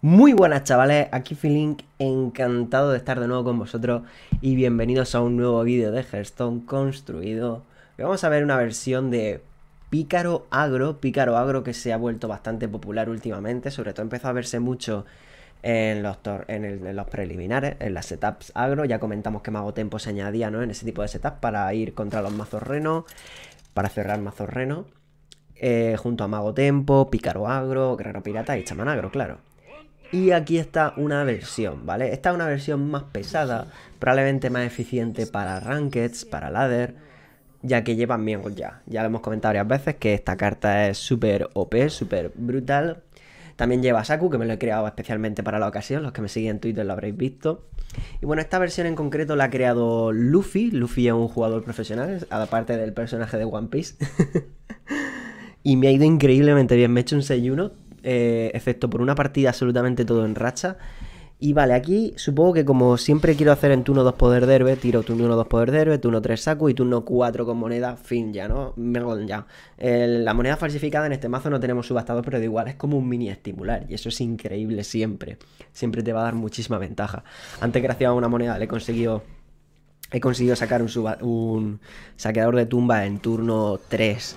Muy buenas chavales, aquí Filink, encantado de estar de nuevo con vosotros y bienvenidos a un nuevo vídeo de Hearthstone construido. Vamos a ver una versión de Pícaro Agro, Pícaro Agro que se ha vuelto bastante popular últimamente, sobre todo empezó a verse mucho en los, preliminares, en las setups agro, ya comentamos que Mago Tempo se añadía ¿no? en ese tipo de setups para ir contra los mazos para cerrar mazos reno eh, junto a Mago Tempo, Pícaro Agro, Guerrero Pirata y Chaman Agro, claro. Y aquí está una versión, ¿vale? Esta es una versión más pesada, probablemente más eficiente para Rankeds, para Ladder, ya que lleva bien ya. Ya lo hemos comentado varias veces que esta carta es súper OP, súper brutal. También lleva Saku, que me lo he creado especialmente para la ocasión, los que me siguen en Twitter lo habréis visto. Y bueno, esta versión en concreto la ha creado Luffy. Luffy es un jugador profesional, aparte del personaje de One Piece. y me ha ido increíblemente bien, me he hecho un 6-1 excepto eh, por una partida absolutamente todo en racha. Y vale, aquí supongo que como siempre quiero hacer en turno 2 poder derbe, tiro turno 2 poder derbe, turno 3 saco y turno 4 con moneda, fin ya, ¿no? ya. la moneda falsificada en este mazo no tenemos subastado pero de igual es como un mini estimular y eso es increíble siempre. Siempre te va a dar muchísima ventaja. Antes gracias a una moneda le he conseguido... He conseguido sacar un, un saqueador de tumba en turno 3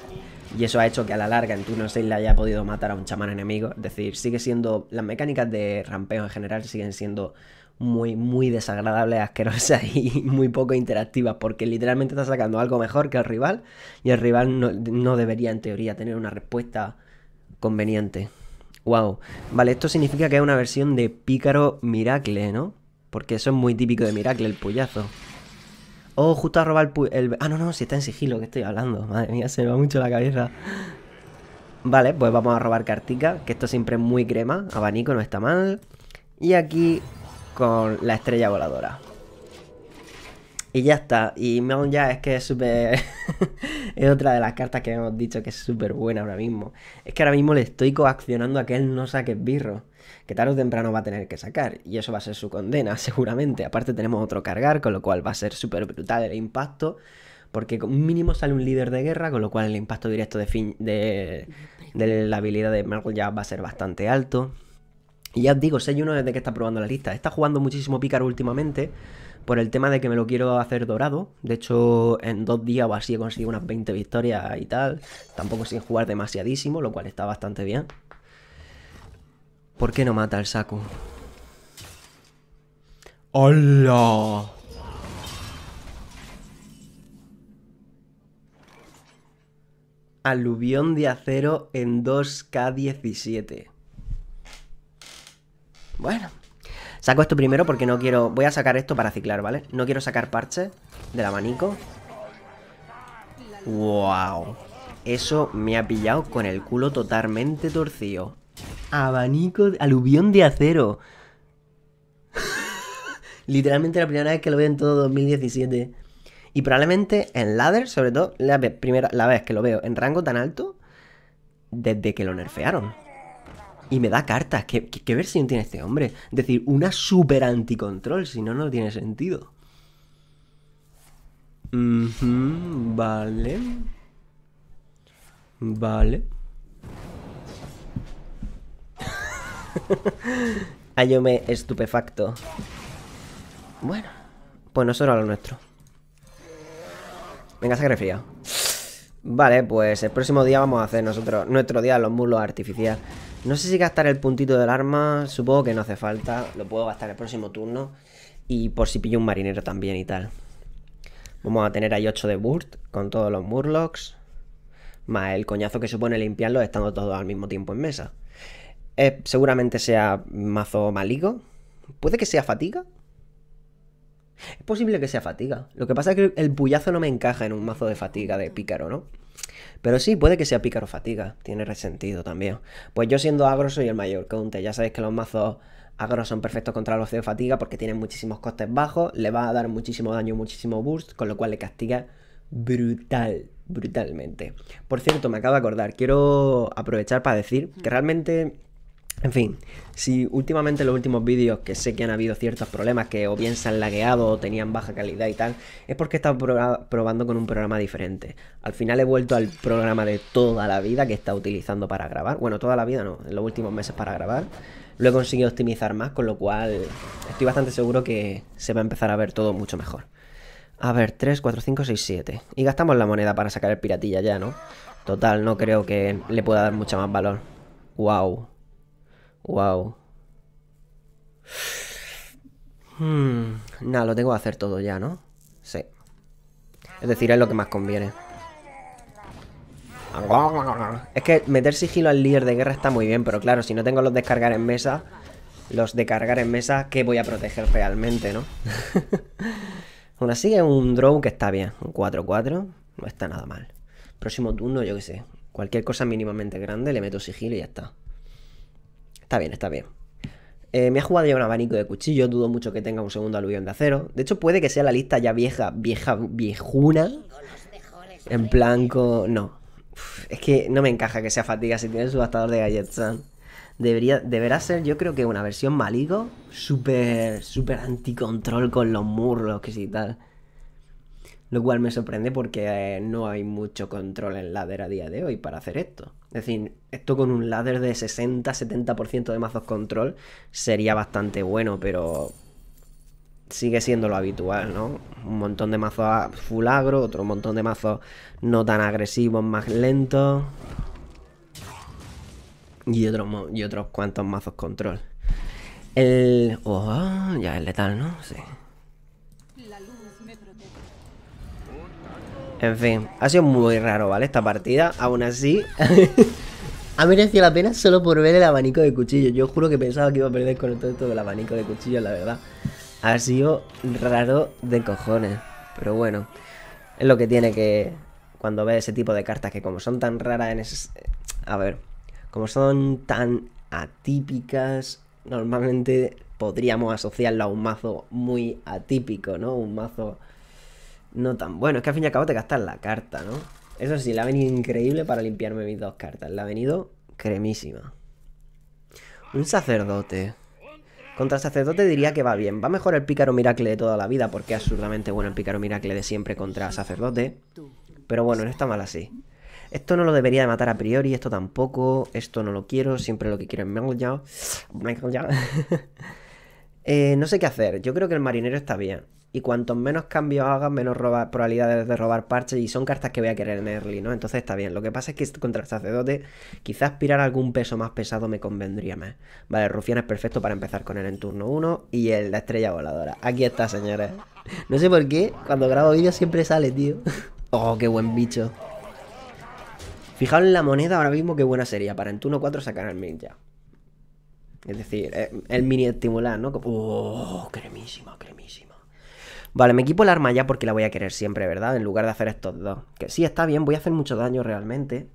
y eso ha hecho que a la larga en turno 6 le haya podido matar a un chamán enemigo. Es decir, sigue siendo. Las mecánicas de rampeo en general siguen siendo muy, muy desagradables, asquerosas y muy poco interactivas. Porque literalmente está sacando algo mejor que el rival. Y el rival no, debería, en teoría, tener una respuesta conveniente. Wow. Vale, esto significa que es una versión de Pícaro Miracle, ¿no? Porque eso es muy típico de Miracle, el puyazo. O oh, justo a robar el, Ah, no, no, si está en sigilo, que estoy hablando. Madre mía, se me va mucho la cabeza. Vale, pues vamos a robar cartica, que esto siempre es muy crema. Abanico no está mal. Y aquí con la estrella voladora. Y ya está. Y me ya es que es súper... es otra de las cartas que hemos dicho que es súper buena ahora mismo. Es que ahora mismo le estoy coaccionando a que él no saque birro que tarde o temprano va a tener que sacar. Y eso va a ser su condena, seguramente. Aparte tenemos otro cargar, con lo cual va a ser súper brutal el impacto. Porque mínimo sale un líder de guerra, con lo cual el impacto directo de, fin de, la habilidad de Merkel ya va a ser bastante alto. Y ya os digo, 6 uno desde que está probando la lista. Está jugando muchísimo Picar últimamente por el tema de que me lo quiero hacer dorado. De hecho, en dos días o así he conseguido unas 20 victorias y tal. Tampoco sin jugar demasiadísimo, lo cual está bastante bien. ¿Por qué no mata al saco? ¡Hola! Aluvión de acero en 2K17. Bueno. Saco esto primero porque no quiero... Voy a sacar esto para ciclar, ¿vale? No quiero sacar parche del abanico. ¡Wow! Eso me ha pillado con el culo totalmente torcido abanico, de, aluvión de acero. Literalmente la primera vez que lo veo en todo 2017. Y probablemente en ladder, sobre todo, la primera, la vez que lo veo en rango tan alto desde que lo nerfearon. Y me da cartas. ¿Qué, ver si versión tiene este hombre? Es decir, una super anticontrol, si no, no tiene sentido. vale. Vale. Ayome estupefacto. Bueno, pues no a lo nuestro. Venga, sangre frío Vale, pues el próximo día vamos a hacer nosotros nuestro día los muslos artificial. No sé si gastar el puntito del arma, supongo que no hace falta. Lo puedo gastar el próximo turno. Y por si pillo un marinero también y tal. Vamos a tener ahí 8 de burt con todos los murlocs. Más el coñazo que supone limpiarlos estando todos al mismo tiempo en mesa. Eh, seguramente sea mazo maligo. Puede que sea fatiga. Es posible que sea fatiga. Lo que pasa es que el bullazo no me encaja en un mazo de fatiga de pícaro, ¿no? Pero sí, puede que sea pícaro fatiga. Tiene resentido también. Pues yo siendo agro soy el mayor counter. Ya sabéis que los mazos agros son perfectos contra los de fatiga porque tienen muchísimos costes bajos. Le va a dar muchísimo daño, muchísimo boost con lo cual le castiga brutal, brutalmente. Por cierto, me acabo de acordar. Quiero aprovechar para decir que realmente en fin, si últimamente los últimos vídeos que sé que han habido ciertos problemas que o bien se han lagueado o tenían baja calidad y tal, es porque he estado probando con un programa diferente. Al final he vuelto al programa de toda la vida que he estado utilizando para grabar. Bueno, toda la vida no, en los últimos meses para grabar. Lo he conseguido optimizar más, con lo cual estoy bastante seguro que se va a empezar a ver todo mucho mejor. A ver, 3, 4, 5, 6, 7. Y gastamos la moneda para sacar el piratilla ya, ¿no? Total, no creo que le pueda dar mucho más valor. Wow. Wow. Hmm, nada, lo tengo que hacer todo ya, ¿no? Sí. Es decir, es lo que más conviene. Es que meter sigilo al líder de guerra está muy bien, pero claro, si no tengo los descargar en mesa, los de cargar en mesa, ¿qué voy a proteger realmente, no? Aún así es un drone que está bien. Un 4-4. No está nada mal. Próximo turno, yo qué sé. Cualquier cosa mínimamente grande, le meto sigilo y ya está. Está bien, está bien. Eh, me ha jugado ya un abanico de cuchillo, dudo mucho que tenga un segundo aluvión de acero. De hecho, puede que sea la lista ya vieja, vieja, viejuna. En blanco, no. es que no me encaja que sea fatiga si tiene el subastador de galletas, Debería, deberá ser, yo creo que una versión maligo, súper, súper anticontrol con los murros, que si tal. Lo cual me sorprende porque eh, no hay mucho control en ladder a día de hoy para hacer esto. Es decir, esto con un ladder de 60-70% de mazos control sería bastante bueno, pero sigue siendo lo habitual, ¿no? Un montón de mazos fulagro otro montón de mazos no tan agresivos, más lentos. Y, otros y otros cuantos mazos control. El... Oh, ya es letal, ¿no? Sí. En fin, ha sido muy raro, ¿vale? Esta partida, aún así... ha merecido la pena solo por ver el abanico de cuchillo. Yo juro que pensaba que iba a perder con todo el del abanico de cuchillo, la verdad. Ha sido raro de cojones. Pero bueno, es lo que tiene que... Cuando ve ese tipo de cartas que como son tan raras en ese... A ver, como son tan atípicas, normalmente podríamos asociarlo a un mazo muy atípico, ¿no? Un mazo no tan bueno. Es que al fin y al cabo te gastas la carta, ¿no? Eso sí, la ha venido increíble para limpiarme mis dos cartas. La ha venido cremísima. Un sacerdote. Contra sacerdote diría que va bien. Va mejor el pícaro miracle de toda la vida, porque es absurdamente bueno el pícaro miracle de siempre contra sacerdote. Pero bueno, no está mal así. Esto no lo debería de matar a priori, esto tampoco, esto no lo quiero, siempre lo que quiero es Michael eh, no sé qué hacer, yo creo que el marinero está bien y cuantos menos cambios hagas, menos probabilidades de robar parches y son cartas que voy a querer en early, ¿no? Entonces está bien. Lo que pasa es que contra el sacerdote quizás pirar algún peso más pesado me convendría más. Vale, rufián es perfecto para empezar con él en turno 1 y el, la estrella voladora. Aquí está, señores. No sé por qué, cuando grabo vídeos siempre sale, tío. Oh, qué buen bicho. Fijaos en la moneda ahora mismo, qué buena sería para en turno 4 sacar al mini ya. Es decir, eh, el mini estimular, ¿no? Oh, cremísimo cremísimo Vale, me equipo el arma ya porque la voy a querer siempre, ¿verdad? En lugar de hacer estos dos. Que sí, está bien, voy a hacer mucho daño realmente.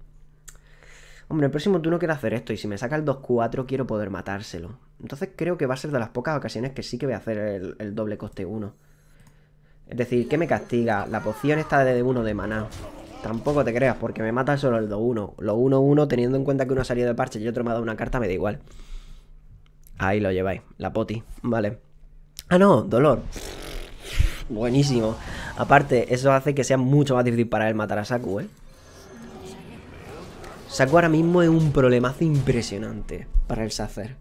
Hombre, el próximo turno quiero hacer esto y si me saca el 2-4 quiero poder matárselo. Entonces creo que va a ser de las pocas ocasiones que sí que voy a hacer el, doble coste 1. Es decir, ¿qué me castiga? La poción está de 1 de maná. Tampoco te creas, porque me mata solo el 2-1. Lo 1-1, teniendo en cuenta que uno ha salido de parche y otro me ha dado una carta, me da igual. Ahí lo lleváis, la poti, vale. Ah, no, dolor buenísimo. Aparte, eso hace que sea mucho más difícil para él matar a Saku, ¿eh? Saku ahora mismo es un problemazo impresionante para el Sacer.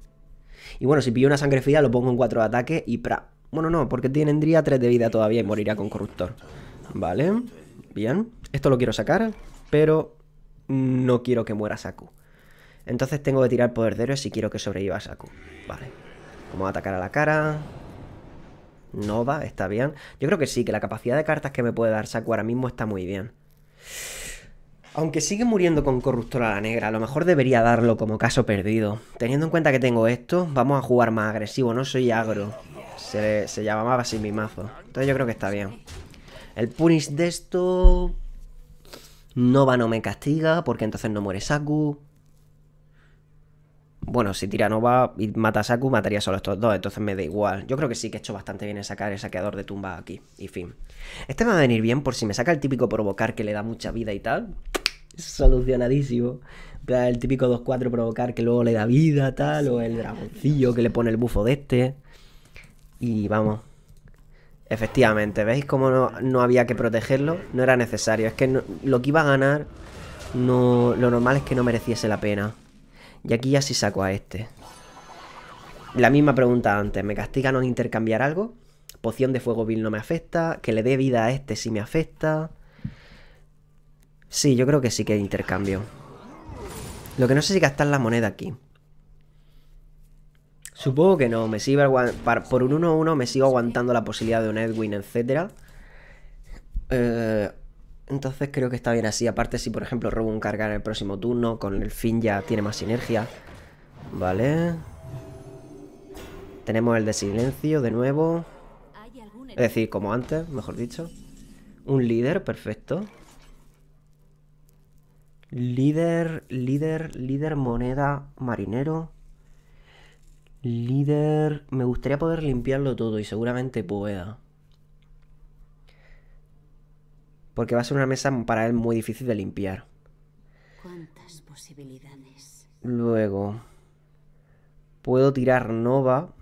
Y bueno, si pillo una sangre fría, lo pongo en 4 de ataque y pra. Bueno, no, porque tendría 3 de vida todavía y moriría con corruptor. Vale, bien. Esto lo quiero sacar, pero no quiero que muera Saku. Entonces tengo que tirar poder de héroe si quiero que sobreviva Saku. Vale. Vamos a atacar a la cara. Nova, está bien. Yo creo que sí, que la capacidad de cartas que me puede dar Saku ahora mismo está muy bien. Aunque sigue muriendo con Corruptora la Negra, a lo mejor debería darlo como caso perdido. Teniendo en cuenta que tengo esto, vamos a jugar más agresivo, no soy agro. Se, se llamaba así mi mazo. Entonces yo creo que está bien. El punish de esto... Nova no me castiga, porque entonces no muere Saku bueno, si Tiranova y mata Matasaku mataría solo estos dos, entonces me da igual. Yo creo que sí que he hecho bastante bien en sacar el saqueador de tumba aquí, y fin. Este me va a venir bien por si me saca el típico provocar que le da mucha vida y tal. Solucionadísimo. El típico 2-4 provocar que luego le da vida, tal, o el dragoncillo que le pone el bufo de este. Y vamos. Efectivamente, ¿veis cómo no, había que protegerlo? No era necesario. Es que lo que iba a ganar, no, lo normal es que no mereciese la pena. Y aquí ya sí saco a este. La misma pregunta antes. ¿Me castiga no intercambiar algo? Poción de fuego vil no me afecta. Que le dé vida a este sí me afecta. Sí, yo creo que sí que intercambio. Lo que no sé si gastar la moneda aquí. Supongo que no. Me sigo por un 1-1 me sigo aguantando la posibilidad de un Edwin, etc. Eh, entonces creo que está bien así. Aparte, si por ejemplo robo un cargar en el próximo turno, con el fin ya tiene más sinergia. Vale. Tenemos el de silencio de nuevo. Es decir, como antes, mejor dicho. Un líder, perfecto. Líder, líder, líder, moneda, marinero. Líder... Me gustaría poder limpiarlo todo y seguramente pueda. porque va a ser una mesa para él muy difícil de limpiar. ¿Cuántas posibilidades? Luego, ¿puedo tirar Nova?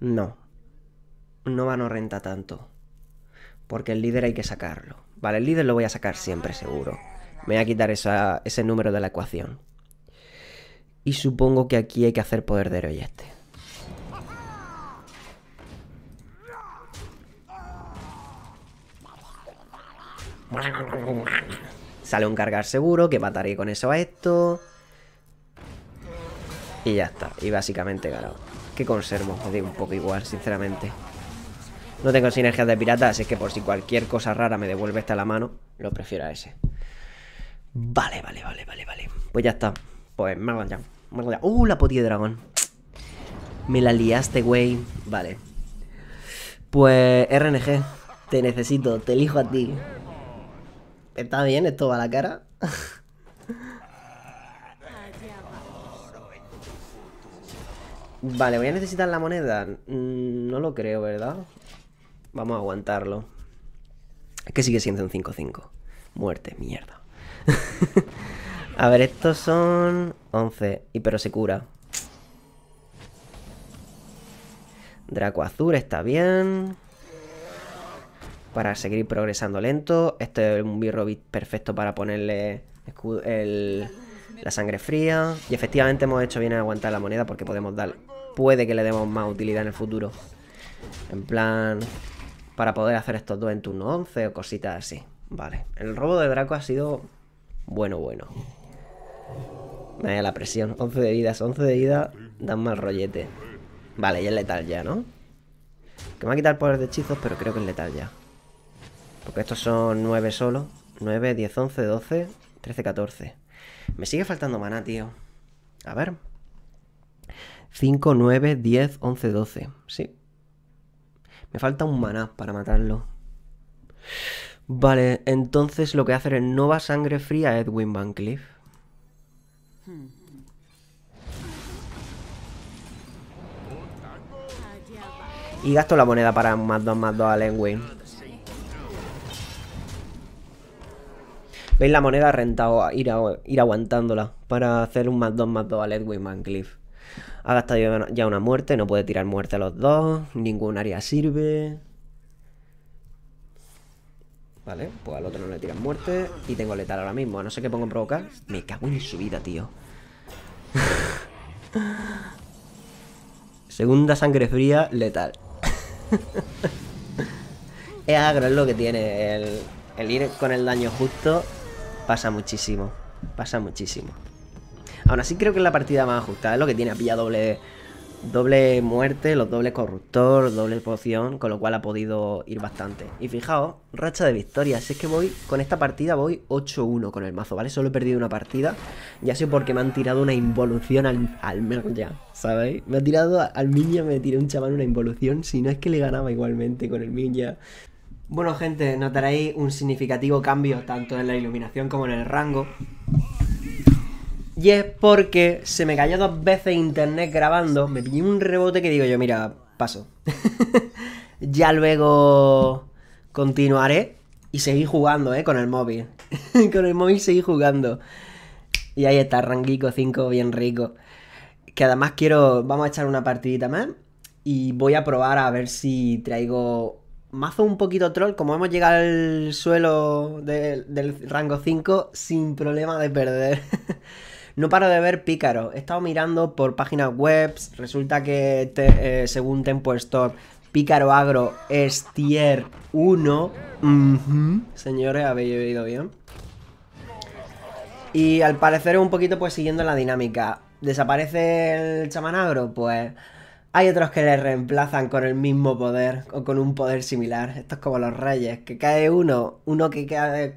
No. Nova no renta tanto. Porque el líder hay que sacarlo. Vale, el líder lo voy a sacar siempre, seguro. Me voy a quitar ese número de la ecuación. Y supongo que aquí hay que hacer poder de este. Sale un cargar seguro, que mataré con eso a esto. Y ya está. Y básicamente ganado. Que conservo, digo un poco igual, sinceramente. No tengo sinergias de piratas así que por si cualquier cosa rara me devuelve esta la mano, lo prefiero a ese. Vale, vale, vale, vale, vale. Pues ya está. Pues me ya. Me ¡Uh, la poti de dragón! Me la liaste, güey. Vale. Pues, RNG, te necesito, te elijo a ti. Está bien, esto va a la cara. Vale, voy a necesitar la moneda. Mm, no lo creo, ¿verdad? Vamos a aguantarlo. Es que sigue siendo un 5-5. Muerte, mierda. a ver, estos son 11. Y pero se cura. Draco azul está bien para seguir progresando lento. Este es un birrobit perfecto para ponerle la sangre fría. Y efectivamente hemos hecho bien en aguantar la moneda porque podemos dar... Puede que le demos más utilidad en el futuro. En plan... Para poder hacer estos dos en turno 11 o cositas así. Vale. El robo de Draco ha sido... Bueno, bueno. Vaya la presión. 11 de vidas. 11 de vida dan mal rollete. Vale, y es letal ya, ¿no? Que me va a quitar poder de hechizos, pero creo que es letal ya. Porque estos son 9 solo. 9, 10, 11, 12, 13, 14. Me sigue faltando maná, tío. A ver. 5, 9, 10, 11, 12. Sí. Me falta un maná para matarlo. Vale, entonces lo que hacer es Nova Sangre Fría Edwin Van Cleef. Y gasto la moneda para más 2 más 2 a Lenwin. ¿Veis la moneda rentado? Ir, a, aguantándola para hacer un más 2 más 2 a Ledwin Mancliff. Ha gastado ya una muerte, no puede tirar muerte a los dos. Ningún área sirve. Vale, pues al otro no le tiran muerte. Y tengo letal ahora mismo. A no sé qué pongo en provocar. Me cago en su vida, tío. Segunda sangre fría, letal. es agro, es lo que tiene. el ir con el daño justo Pasa muchísimo, pasa muchísimo. Aún así creo que es la partida más ajustada, es lo que tiene, pilla doble, doble muerte, los dobles corruptor, doble poción, con lo cual ha podido ir bastante. Y fijaos, racha de victorias, si es que voy, con esta partida voy 8-1 con el mazo, ¿vale? Solo he perdido una partida, ya sé porque me han tirado una involución al, al Ya, ¿sabéis? Me ha tirado al Minya, me tiró un chaval una involución, si no es que le ganaba igualmente con el Minya. Bueno gente, notaréis un significativo cambio tanto en la iluminación como en el rango. Y es porque se me cayó dos veces internet grabando, me pillé un rebote que digo yo, mira, paso. ya luego continuaré y seguí jugando, ¿eh? Con el móvil. con el móvil seguí jugando. Y ahí está, Ranguico 5, bien rico. Que además quiero, vamos a echar una partidita más. Y voy a probar a ver si traigo mazo un poquito troll, como hemos llegado al suelo del rango 5 sin problema de perder. no paro de ver Pícaro. He estado mirando por páginas web, resulta que eh, según Tempo Store, pícaro agro es tier 1. Señores, habéis oído bien. Y al parecer un poquito pues siguiendo la dinámica. ¿Desaparece el chamán agro? Pues hay otros que le reemplazan con el mismo poder o con un poder similar. Esto es como los reyes, que cae uno, uno que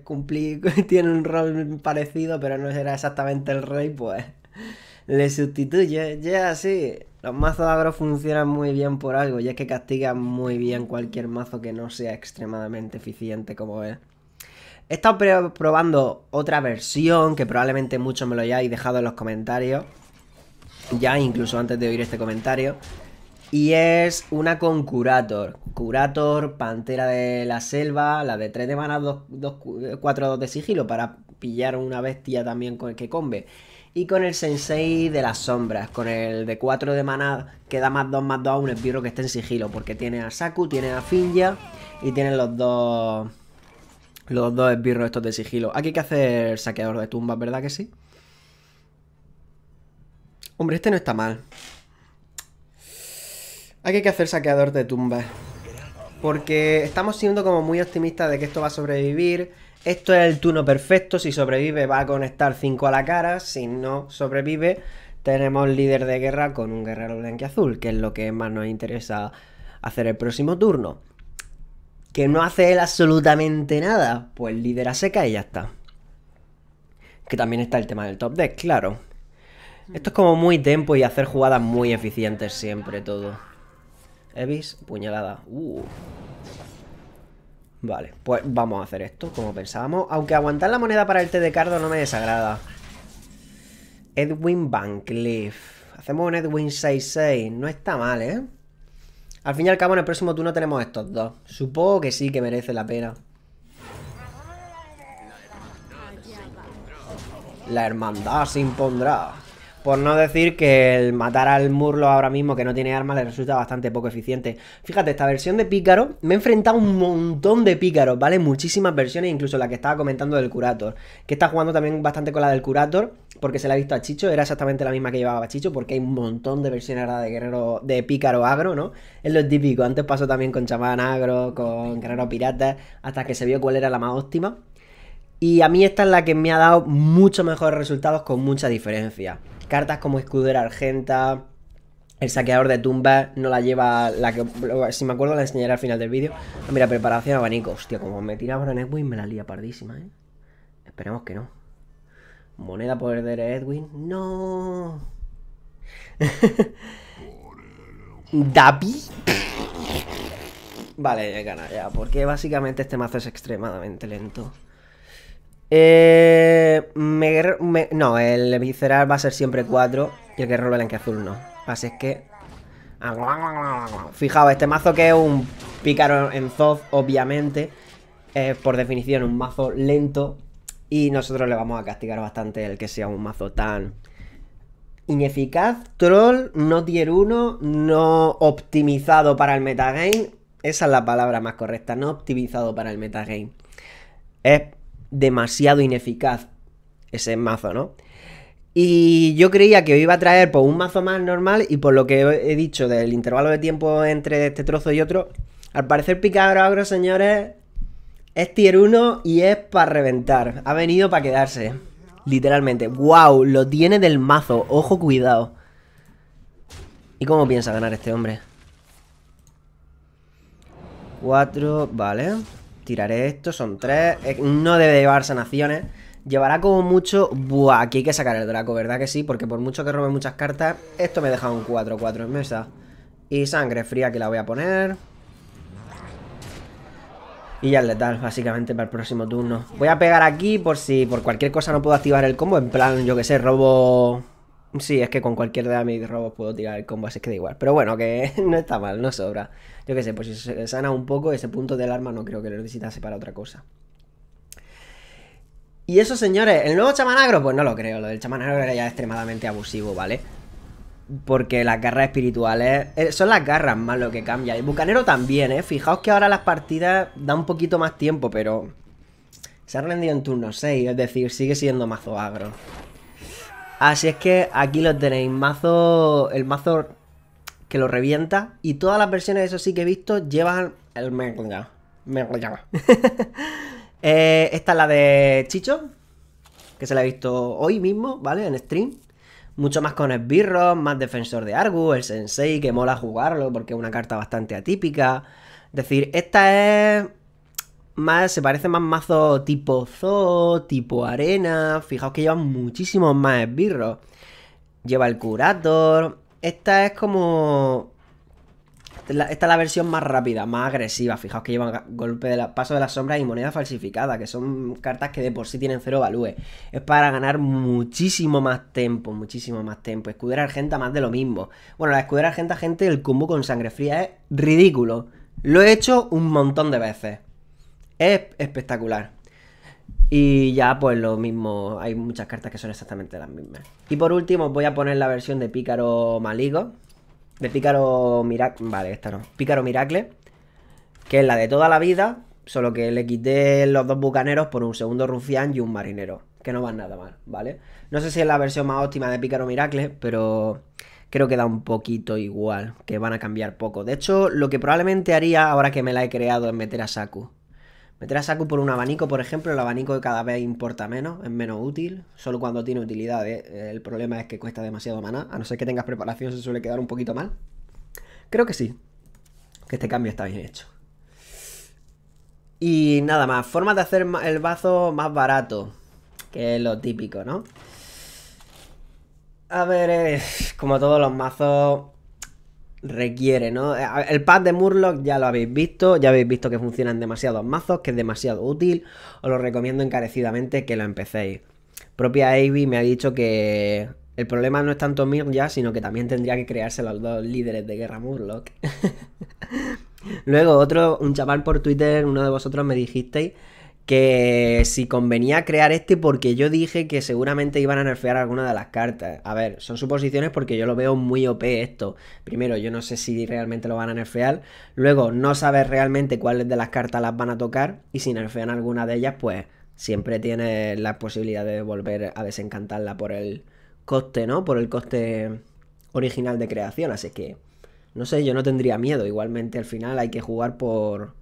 cumplir, tiene un rol parecido, pero no será exactamente el rey, pues le sustituye. Ya sí, los mazos agro funcionan muy bien por algo, y es que castigan muy bien cualquier mazo que no sea extremadamente eficiente como es. He estado probando otra versión que probablemente muchos me lo hayáis dejado en los comentarios. Ya incluso antes de oír este comentario. Y es una con Curator. Curator, Pantera de la Selva, la de 3 de mana, 4 eh, de sigilo para pillar una bestia también con el que combe. Y con el Sensei de las sombras, con el de 4 de maná que da más 2 más 2 a un esbirro que esté en sigilo, porque tiene a Saku, tiene a Finja y tiene los dos los dos esbirros estos de sigilo. Aquí hay que hacer saqueador de tumbas, ¿verdad que sí? Hombre, este no está mal hay que hacer saqueador de tumbas. Porque estamos siendo como muy optimistas de que esto va a sobrevivir. Esto es el turno perfecto. Si sobrevive va a conectar 5 a la cara. Si no sobrevive, tenemos líder de guerra con un guerrero azul que es lo que más nos interesa hacer el próximo turno. Que no hace él absolutamente nada. Pues líder a seca y ya está. Que también está el tema del top deck, claro. Mm. Esto es como muy tempo y hacer jugadas muy eficientes siempre todo. Evis, puñalada. Uh. Vale, pues vamos a hacer esto, como pensábamos. Aunque aguantar la moneda para el té de cardo no me desagrada. Edwin Bancliffe. Hacemos un Edwin 6-6 No está mal, ¿eh? Al fin y al cabo, en el próximo turno tenemos estos dos. Supongo que sí que merece la pena. La hermandad se impondrá. Por no decir que el matar al Murlo ahora mismo que no tiene armas le resulta bastante poco eficiente. Fíjate, esta versión de Pícaro me he enfrentado a un montón de Pícaros, ¿vale? Muchísimas versiones, incluso la que estaba comentando del Curator. Que está jugando también bastante con la del Curator, porque se la ha visto a Chicho. Era exactamente la misma que llevaba Chicho, porque hay un montón de versiones ahora de guerrero, de Pícaro agro, ¿no? Es lo típico. Antes pasó también con Chamán agro, con Guerrero pirata, hasta que se vio cuál era la más óptima. Y a mí esta es la que me ha dado muchos mejores resultados con mucha diferencia. Cartas como Escudero Argenta, el saqueador de tumbas no la lleva la que... Si me acuerdo la enseñaré al final del vídeo. Ah, mira, preparación abanico. Hostia, como me tiraba en Edwin me la lía pardísima, ¿eh? Esperemos que no. Moneda poder de Edwin. No. David. vale, ya gana ya. Porque básicamente este mazo es extremadamente lento. Eh, no, el visceral va a ser siempre 4 y el en que azul no. Así es que... Fijaos, este mazo que es un pícaro en Zoth, obviamente. Es por definición un mazo lento. Y nosotros le vamos a castigar bastante el que sea un mazo tan ineficaz, troll, no tier 1, no optimizado para el metagame. Esa es la palabra más correcta, no optimizado para el metagame. Es demasiado ineficaz ese mazo, ¿no? Y yo creía que iba a traer por pues, un mazo más normal y por lo que he dicho del intervalo de tiempo entre este trozo y otro, al parecer Agro, señores, es tier 1 y es para reventar. Ha venido para quedarse. Literalmente. ¡Wow! Lo tiene del mazo. Ojo, cuidado. ¿Y cómo piensa ganar este hombre? 4, vale. Tiraré esto, son tres. Eh, no debe llevar sanaciones. Llevará como mucho... Buah, aquí hay que sacar el Draco, ¿verdad que sí? Porque por mucho que robe muchas cartas, esto me deja un 4-4 en mesa. Y sangre fría que la voy a poner. Y ya es letal, básicamente, para el próximo turno. Voy a pegar aquí por si por cualquier cosa no puedo activar el combo. En plan, yo que sé, robo... Sí, es que con cualquier de mis robos puedo tirar el combo, así que da igual. Pero bueno, que no está mal, no sobra yo qué sé, pues si se sana un poco, ese punto del arma no creo que lo necesitase para otra cosa. Y eso, señores, ¿el nuevo chamanagro? Pues no lo creo, lo del chamanagro era ya extremadamente abusivo, ¿vale? Porque las garras espirituales eh, son las garras más lo que cambia. El bucanero también, ¿eh? Fijaos que ahora las partidas da un poquito más tiempo, pero se ha rendido en turno 6, es decir, sigue siendo mazo agro. Así es que aquí lo tenéis, mazo, el mazo que lo revienta. Y todas las versiones, eso sí que he visto, llevan el eh, esta es la de Chicho, que se la he visto hoy mismo, ¿vale? En stream. Mucho más con esbirros, más defensor de Argus, el Sensei, que mola jugarlo porque es una carta bastante atípica. Es decir, esta es más, se parece más mazo tipo zoo, tipo arena. Fijaos que lleva muchísimos más esbirros. Lleva el curator, esta es como... Esta es la versión más rápida, más agresiva. Fijaos que lleva golpe de paso de las sombras y moneda falsificada, que son cartas que de por sí tienen cero value Es para ganar muchísimo más tiempo, muchísimo más tiempo. Escudera argenta más de lo mismo. Bueno, la escudera argenta, gente, el combo con sangre fría es ridículo. Lo he hecho un montón de veces. Es espectacular. Y ya, pues lo mismo, hay muchas cartas que son exactamente las mismas. Y por último, voy a poner la versión de Pícaro Maligo. De Pícaro Miracle. Vale, esta no. Pícaro Miracle. Que es la de toda la vida. Solo que le quité los dos bucaneros por un segundo rufián y un marinero. Que no van nada mal, ¿vale? No sé si es la versión más óptima de Pícaro Miracle, pero creo que da un poquito igual. Que van a cambiar poco. De hecho, lo que probablemente haría ahora que me la he creado es meter a Saku. Meter a Saku por un abanico, por ejemplo, el abanico cada vez importa menos, es menos útil, solo cuando tiene utilidad. ¿eh? El problema es que cuesta demasiado maná, a no ser que tengas preparación se suele quedar un poquito mal. Creo que sí, que este cambio está bien hecho. Y nada más, formas de hacer el bazo más barato, que es lo típico, ¿no? A ver, como todos los mazos, requiere, ¿no? Eh, el pad de Murloc ya lo habéis visto, ya habéis visto que funcionan demasiados mazos, que es demasiado útil, os lo recomiendo encarecidamente que lo empecéis. Propia Avi me ha dicho que el problema no es tanto Mir ya, sino que también tendría que crearse los dos líderes de guerra Murloc. Luego otro, un chaval por Twitter, uno de vosotros me dijisteis que si convenía crear este porque yo dije que seguramente iban a nerfear alguna de las cartas. A ver, son suposiciones porque yo lo veo muy OP esto. Primero, yo no sé si realmente lo van a nerfear. Luego, no sabes realmente cuáles de las cartas las van a tocar. Y si nerfean alguna de ellas, pues siempre tienes la posibilidad de volver a desencantarla por el coste, ¿no? Por el coste original de creación. Así que, no sé, yo no tendría miedo. Igualmente al final hay que jugar por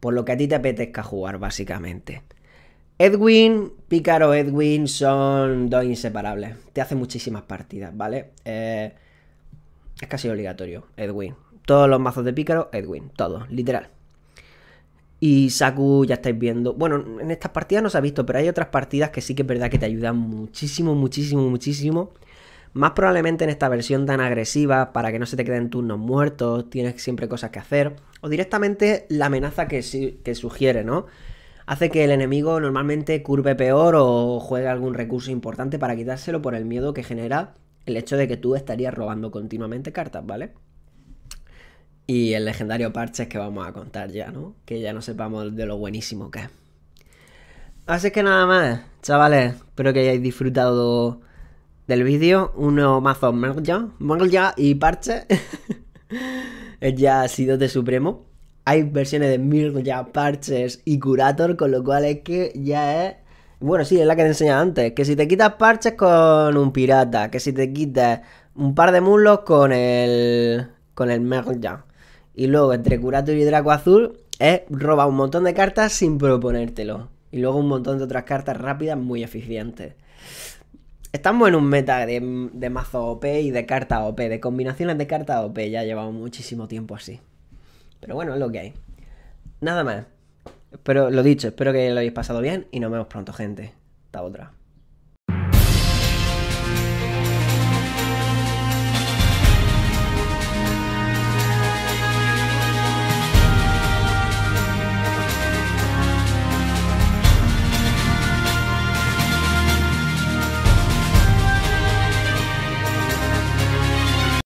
por lo que a ti te apetezca jugar, básicamente. Edwin, Pícaro Edwin son dos inseparables. Te hace muchísimas partidas, ¿vale? Eh, es casi obligatorio, Edwin. Todos los mazos de Pícaro, Edwin. Todos, literal. Y Saku ya estáis viendo. Bueno, en estas partidas no se ha visto, pero hay otras partidas que sí que es verdad que te ayudan muchísimo, muchísimo, muchísimo más probablemente en esta versión tan agresiva, para que no se te queden turnos muertos, tienes siempre cosas que hacer. O directamente la amenaza que, que sugiere, ¿no? Hace que el enemigo normalmente curve peor o juegue algún recurso importante para quitárselo por el miedo que genera el hecho de que tú estarías robando continuamente cartas, ¿vale? Y el legendario parches que vamos a contar ya, ¿no? Que ya no sepamos de lo buenísimo que es. Así que nada más, chavales. Espero que hayáis disfrutado del vídeo, uno mazo Merja, y Parche. ya ha sido de Supremo. Hay versiones de Mirja, Parches y Curator, con lo cual es que ya es. Bueno, sí, es la que te enseñaba antes. Que si te quitas parches con un pirata, que si te quitas un par de mulos con el. con el Merja. Y luego entre Curator y Draco Azul es roba un montón de cartas sin proponértelo. Y luego un montón de otras cartas rápidas muy eficientes. Estamos en un meta de, mazo OP y de carta OP, de combinaciones de carta OP. Ya llevamos muchísimo tiempo así. Pero bueno, es lo que hay. Nada más. Pero lo dicho, espero que lo hayáis pasado bien y nos vemos pronto, gente. Hasta otra.